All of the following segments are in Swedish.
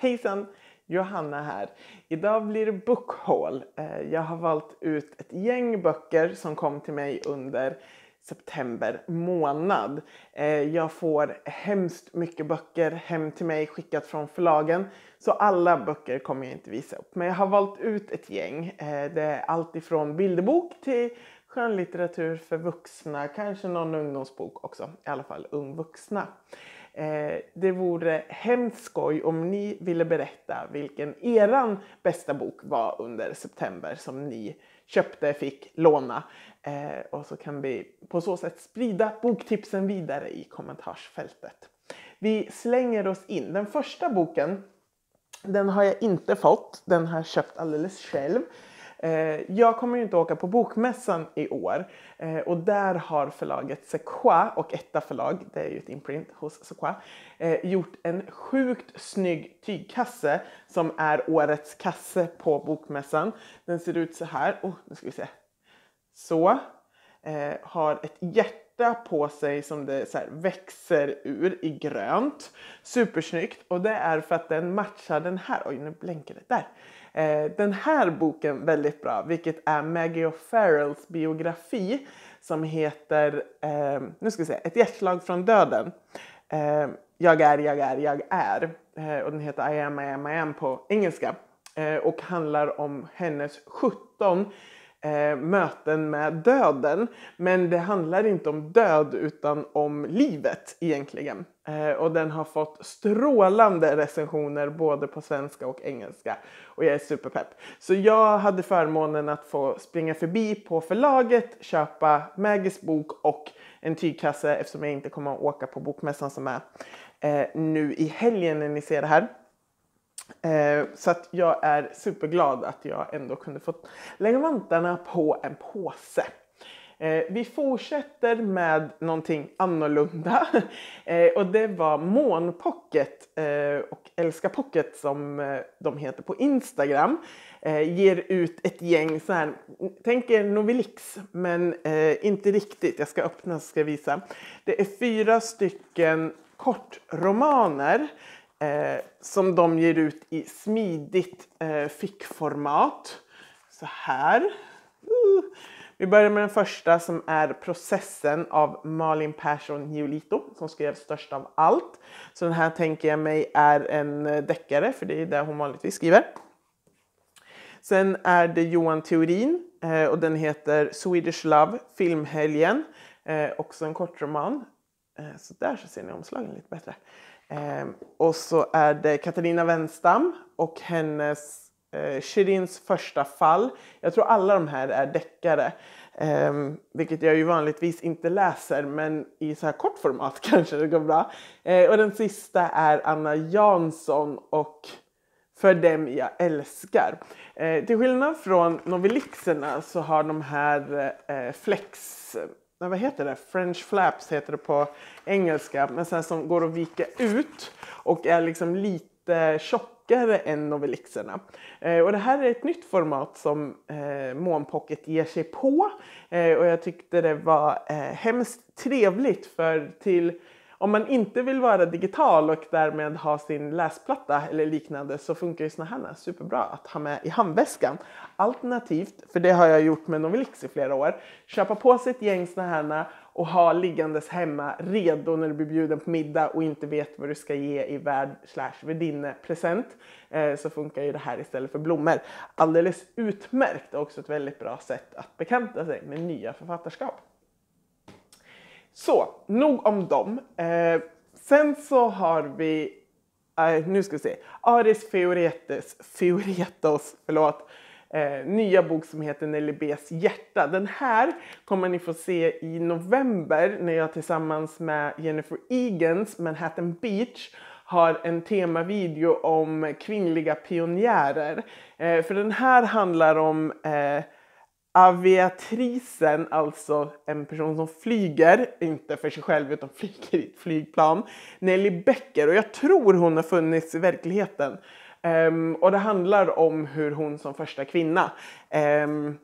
Hejsan! Johanna här. Idag blir det bookhaul. Eh, jag har valt ut ett gäng böcker som kom till mig under september månad. Eh, jag får hemskt mycket böcker hem till mig skickat från förlagen. Så alla böcker kommer jag inte visa upp. Men jag har valt ut ett gäng. Eh, det är allt ifrån bilderbok till skönlitteratur för vuxna, kanske någon ungdomsbok också. I alla fall ungvuxna. vuxna. Eh, det vore hemskt skoj om ni ville berätta vilken eran bästa bok var under september som ni köpte, fick, låna. Eh, och så kan vi på så sätt sprida boktipsen vidare i kommentarsfältet. Vi slänger oss in. Den första boken den har jag inte fått. Den har jag köpt alldeles själv. Eh, jag kommer ju inte åka på Bokmässan i år eh, och där har förlaget Sequoia och Etta förlag, det är ju ett imprint hos Sequoia, eh, gjort en sjukt snygg tygkasse som är årets kasse på Bokmässan. Den ser ut så här. Oh, nu ska vi se. Så. har ett hjärta på sig som det så växer ur i grönt. Supersnyggt! Och det är för att den matchar den här. Oj, nu blänker det. Där! Eh, den här boken väldigt bra, vilket är Maggie O'Farrells biografi som heter, eh, nu ska vi se, Ett hjärtslag från döden. Eh, jag är, jag är, jag är. Eh, och den heter I am, I am, I am på engelska. Eh, och handlar om hennes 17 eh, möten med döden. Men det handlar inte om död utan om livet egentligen. Eh, och den har fått strålande recensioner både på svenska och engelska. Och jag är superpepp. Så jag hade förmånen att få springa förbi på förlaget, köpa Maggies bok och en tygkasse eftersom jag inte kommer att åka på bokmässan som är eh, nu i helgen när ni ser det här. Eh, så att jag är superglad att jag ändå kunde få lägga vantarna på en påse. Eh, vi fortsätter med någonting annorlunda eh, och det var Månpocket eh, och Älska Pocket som eh, de heter på Instagram eh, ger ut ett gäng så här, tänk er Novelix men inte riktigt. Jag ska öppna så ska jag visa. Det är fyra stycken kortromaner eh, som de ger ut i smidigt eh, fickformat. Så här. Uh. Vi börjar med den första som är Processen av Malin Persson Giolito som skrev Störst av allt. Så den här tänker jag mig är en eh, deckare för det är det hon vanligtvis skriver. Sen är det Johan Theorin eh, och den heter Swedish Love, Filmhelgen. Eh, också en kortroman. Så där så ser ni omslagen lite bättre. Ehm, och så är det Katarina Wenstam och hennes eh, Shirins första fall. Jag tror alla de här är deckare, eh, vilket jag ju vanligtvis inte läser, men i så här kort format kanske det går bra. Eh, och den sista är Anna Jansson och För dem jag älskar. Eh, till skillnad från novellixerna så har de här eh, flex men vad heter det? French flaps heter det på engelska. Men sen som går att vika ut och är liksom lite tjockare än novelixerna. Eh, och det här är ett nytt format som eh, Månpocket ger sig på. Eh, och jag tyckte det var eh, hemskt trevligt för till om man inte vill vara digital och därmed ha sin läsplatta eller liknande så funkar ju såna här superbra att ha med i handväskan. Alternativt, för det har jag gjort med Novelix i flera år, köpa på sig ett gäng såna här och ha liggandes hemma redo när du blir bjuden på middag och inte vet vad du ska ge i värd slash värdinnepresent eh, så funkar ju det här istället för blommor. Alldeles utmärkt och också ett väldigt bra sätt att bekanta sig med nya författarskap. Så, nog om dem. Eh, sen så har vi, eh, nu ska vi se, Aris Fioretes, Fioretos, förlåt, eh, nya bok som heter Nelly B's hjärta. Den här kommer ni få se i november när jag tillsammans med Jennifer Eagans Manhattan Beach har en temavideo om kvinnliga pionjärer. Eh, för den här handlar om eh, Aviatrisen, alltså en person som flyger, inte för sig själv utan flyger i ett flygplan, Nelly Becker och jag tror hon har funnits i verkligheten. Um, och det handlar om hur hon som första kvinna um,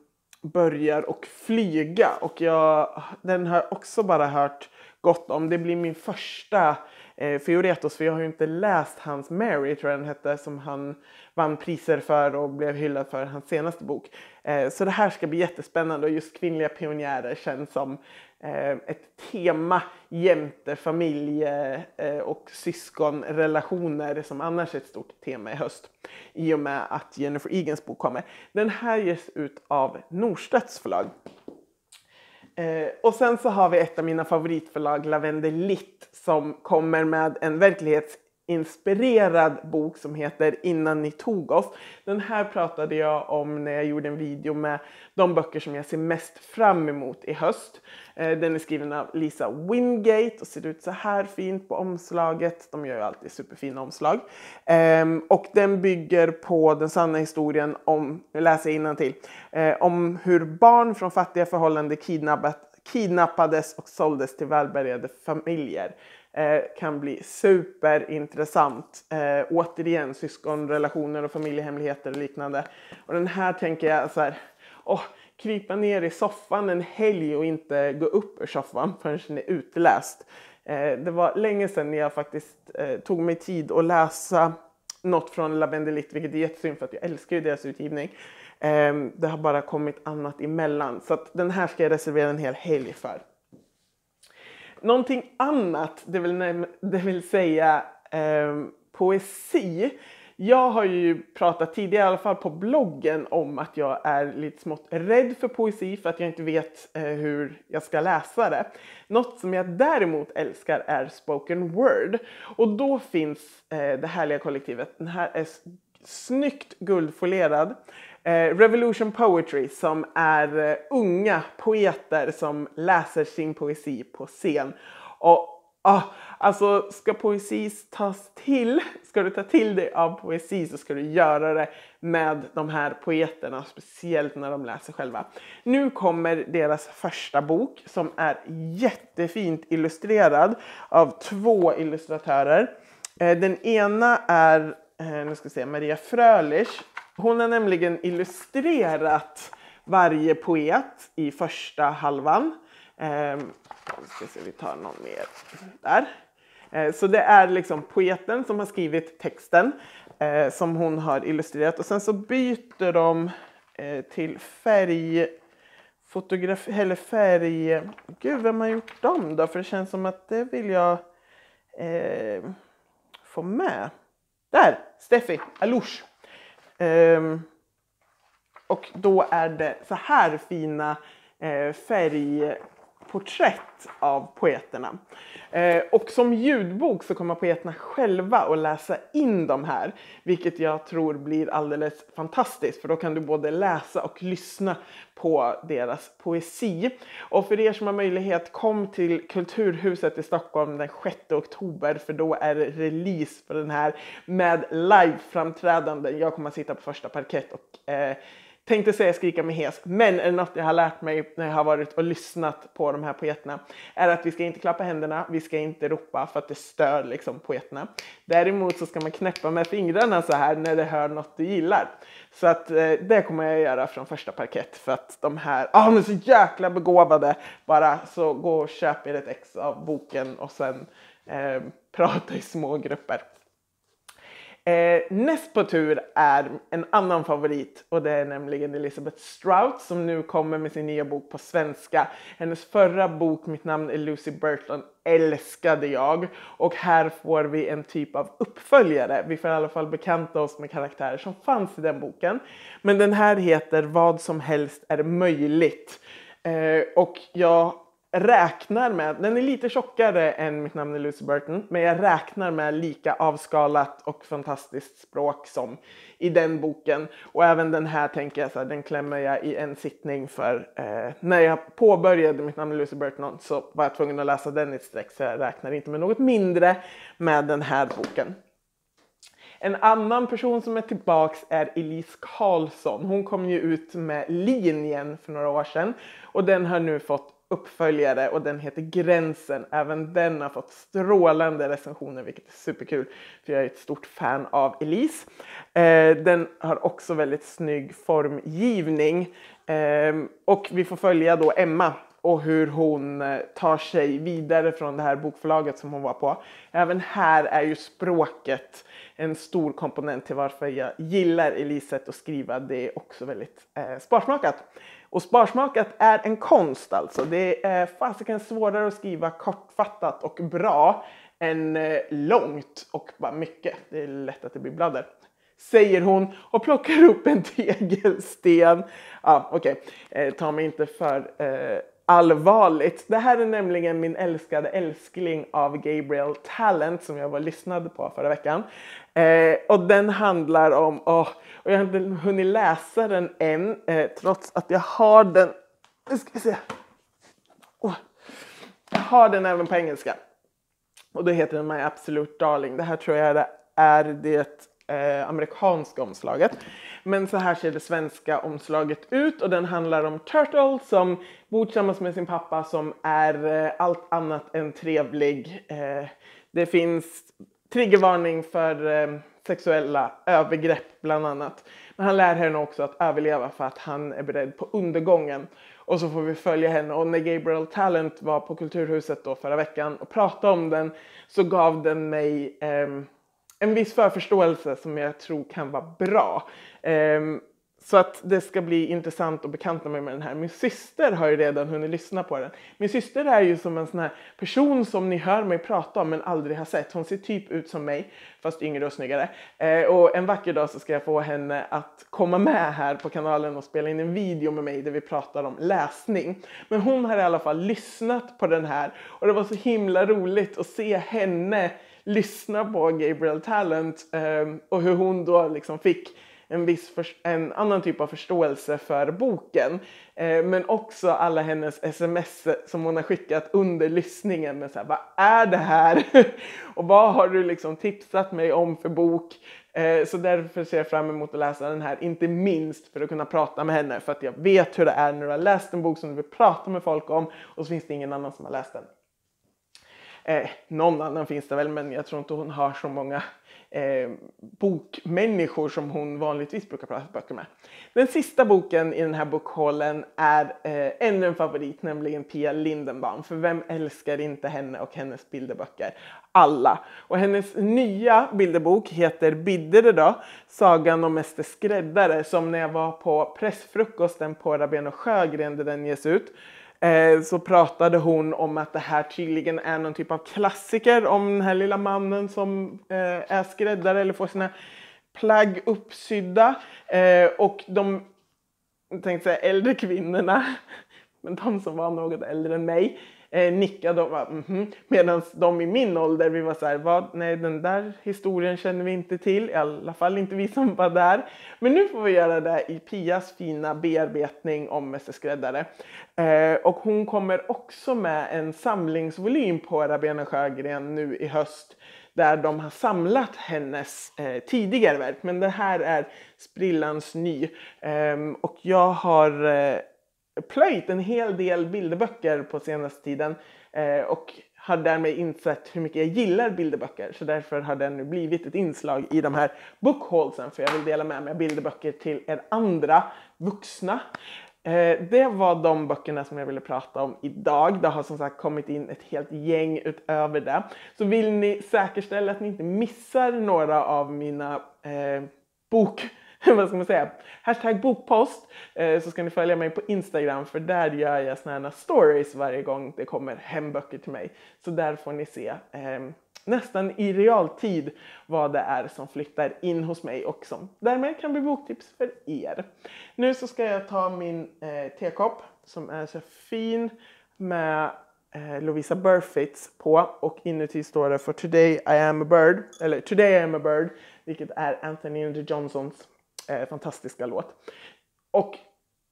börjar och flyga och jag, den har jag också bara hört gott om. Det blir min första Eh, Fioretos, för jag har ju inte läst hans Mary, tror jag den hette, som han vann priser för och blev hyllad för, hans senaste bok. Eh, så det här ska bli jättespännande och just kvinnliga pionjärer känns som eh, ett tema jämte familje eh, och syskonrelationer som annars är ett stort tema i höst i och med att Jennifer Egens bok kommer. Den här ges ut av Norstedts förlag. Eh, och sen så har vi ett av mina favoritförlag, Lavender som kommer med en verklighets inspirerad bok som heter Innan ni tog oss. Den här pratade jag om när jag gjorde en video med de böcker som jag ser mest fram emot i höst. Eh, den är skriven av Lisa Wingate och ser ut så här fint på omslaget. De gör ju alltid superfina omslag. Ehm, och den bygger på den sanna historien om, nu läser jag till eh, om hur barn från fattiga förhållanden kidnappades och såldes till välbärgade familjer Eh, kan bli superintressant. Eh, återigen syskonrelationer och familjehemligheter och liknande. Och den här tänker jag så här, oh, krypa ner i soffan en helg och inte gå upp ur soffan förrän den är utläst. Eh, det var länge sedan jag faktiskt eh, tog mig tid att läsa något från Lavendelit vilket är jättesynd för att jag älskar ju deras utgivning. Eh, det har bara kommit annat emellan så att den här ska jag reservera en hel helg för. Någonting annat, det vill, det vill säga eh, poesi. Jag har ju pratat tidigare, i alla fall på bloggen, om att jag är lite smått rädd för poesi för att jag inte vet eh, hur jag ska läsa det. Något som jag däremot älskar är spoken word. Och då finns eh, det härliga kollektivet. Den här är eh, snyggt guldfolerad. Eh, Revolution Poetry som är eh, unga poeter som läser sin poesi på scen. Och Ah, alltså ska poesi tas till, ska du ta till dig av poesi så ska du göra det med de här poeterna, speciellt när de läser själva. Nu kommer deras första bok som är jättefint illustrerad av två illustratörer. Eh, den ena är nu ska se, Maria Frölich hon har nämligen illustrerat varje poet i första halvan. Eh, ska se, vi tar någon mer där. Eh, så det är liksom poeten som har skrivit texten eh, som hon har illustrerat och sen så byter de eh, till färg fotografi, eller färg... Gud, vem har gjort dem då? För det känns som att det vill jag eh, få med. Där! Steffi Alouche. Ehm, och då är det så här fina eh, färg porträtt av poeterna. Eh, och som ljudbok så kommer poeterna själva att läsa in de här, vilket jag tror blir alldeles fantastiskt, för då kan du både läsa och lyssna på deras poesi. Och för er som har möjlighet, kom till Kulturhuset i Stockholm den 6 oktober, för då är det release för den här med liveframträdanden. Jag kommer att sitta på första parkett och eh, Tänkte säga skrika med hes, men är det något jag har lärt mig när jag har varit och lyssnat på de här poeterna är att vi ska inte klappa händerna, vi ska inte ropa för att det stör liksom poeterna. Däremot så ska man knäppa med fingrarna så här när det hör något du gillar. Så att eh, det kommer jag göra från första parkett för att de här, ah de är så jäkla begåvade! Bara så gå och köp er ett ex av boken och sen eh, prata i små grupper. Eh, näst på tur är en annan favorit och det är nämligen Elisabeth Strout som nu kommer med sin nya bok på svenska. Hennes förra bok, Mitt namn är Lucy Burton, älskade jag och här får vi en typ av uppföljare. Vi får i alla fall bekanta oss med karaktärer som fanns i den boken. Men den här heter Vad som helst är möjligt eh, och jag räknar med, den är lite tjockare än Mitt namn är Lucy Burton, men jag räknar med lika avskalat och fantastiskt språk som i den boken. Och även den här tänker jag så här, den klämmer jag i en sittning för eh, när jag påbörjade Mitt namn är Lucy Burton så var jag tvungen att läsa den i ett streck så jag räknar inte med något mindre med den här boken. En annan person som är tillbaks är Elise Karlsson. Hon kom ju ut med Linjen för några år sedan och den har nu fått uppföljare och den heter Gränsen. Även den har fått strålande recensioner vilket är superkul för jag är ett stort fan av Elise. Eh, den har också väldigt snygg formgivning eh, och vi får följa då Emma och hur hon eh, tar sig vidare från det här bokförlaget som hon var på. Även här är ju språket en stor komponent till varför jag gillar Eliset att skriva. Det är också väldigt eh, sparsmakat. Och sparsmakat är en konst alltså. Det är fasiken svårare att skriva kortfattat och bra än eh, långt och bara mycket. Det är lätt att det blir bladder. Säger hon och plockar upp en tegelsten. Ja, ah, okej. Okay. Eh, ta mig inte för eh, allvarligt. Det här är nämligen min älskade älskling av Gabriel Talent som jag var lyssnade på förra veckan. Eh, och den handlar om, oh, och jag har inte hunnit läsa den än eh, trots att jag har den, nu ska vi se. Oh. Jag har den även på engelska. Och då heter den My Absolute Darling. Det här tror jag är det eh, amerikanska omslaget. Men så här ser det svenska omslaget ut och den handlar om Turtle som bor tillsammans med sin pappa som är eh, allt annat än trevlig. Eh, det finns triggervarning för eh, sexuella övergrepp bland annat. Men han lär henne också att överleva för att han är beredd på undergången. Och så får vi följa henne och när Gabriel Talent var på Kulturhuset då förra veckan och pratade om den så gav den mig eh, en viss förförståelse som jag tror kan vara bra. Um, så att det ska bli intressant att bekanta mig med den här. Min syster har ju redan hunnit lyssna på den. Min syster är ju som en sån här person som ni hör mig prata om men aldrig har sett. Hon ser typ ut som mig fast yngre och snyggare. Eh, och en vacker dag så ska jag få henne att komma med här på kanalen och spela in en video med mig där vi pratar om läsning. Men hon har i alla fall lyssnat på den här och det var så himla roligt att se henne lyssna på Gabriel Talent ehm, och hur hon då liksom fick en, viss en annan typ av förståelse för boken. Eh, men också alla hennes sms som hon har skickat under lyssningen med så här, vad är det här? och vad har du liksom tipsat mig om för bok? Eh, så därför ser jag fram emot att läsa den här, inte minst för att kunna prata med henne för att jag vet hur det är när du har läst en bok som du vill prata med folk om och så finns det ingen annan som har läst den. Eh, någon annan finns det väl, men jag tror inte hon har så många eh, bokmänniskor som hon vanligtvis brukar prata böcker med. Den sista boken i den här bokhålen är eh, ännu en favorit, nämligen Pia Lindenbaum. För vem älskar inte henne och hennes bilderböcker? Alla! Och hennes nya bilderbok heter Biddere då, Sagan om Mäster Skräddare, som när jag var på pressfrukosten på Rabén och Sjögren där den ges ut eh, så pratade hon om att det här tydligen är någon typ av klassiker om den här lilla mannen som eh, är skräddare eller får sina plagg uppsydda. Eh, och de, tänkte säga äldre kvinnorna, men de som var något äldre än mig, eh, nickade och bara mm -hmm. Medan de i min ålder, vi var så här, vad? nej den där historien känner vi inte till, i alla fall inte vi som var där. Men nu får vi göra det i Pias fina bearbetning om Mästerskräddare. Eh, och hon kommer också med en samlingsvolym på Rabene Sjögren nu i höst där de har samlat hennes eh, tidigare verk. Men det här är sprillans ny. Eh, och jag har eh, plöjt en hel del bilderböcker på senaste tiden eh, och har därmed insett hur mycket jag gillar bilderböcker. Så därför har den nu blivit ett inslag i de här bookhaulsen för jag vill dela med mig av bilderböcker till er andra vuxna. Eh, det var de böckerna som jag ville prata om idag. Det har som sagt kommit in ett helt gäng utöver det. Så vill ni säkerställa att ni inte missar några av mina eh, bok vad ska man säga, hashtag bokpost eh, så ska ni följa mig på Instagram för där gör jag sådana här stories varje gång det kommer hemböcker till mig. Så där får ni se ehm, nästan i realtid vad det är som flyttar in hos mig och som därmed kan bli boktips för er. Nu så ska jag ta min eh, tekopp som är så fin med eh, Lovisa Burfitts på och inuti står det för Today I am a bird, eller Today I am a bird, vilket är Anthony Johnson eh, fantastiska låt. Och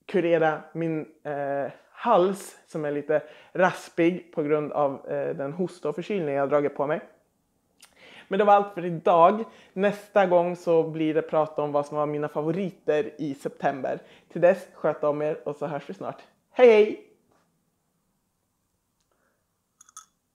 kurera min eh, hals som är lite raspig på grund av eh, den hosta och förkylning jag dragit på mig. Men det var allt för idag. Nästa gång så blir det prat om vad som var mina favoriter i september. Till dess, sköt om er och så hörs vi snart. Hej hej!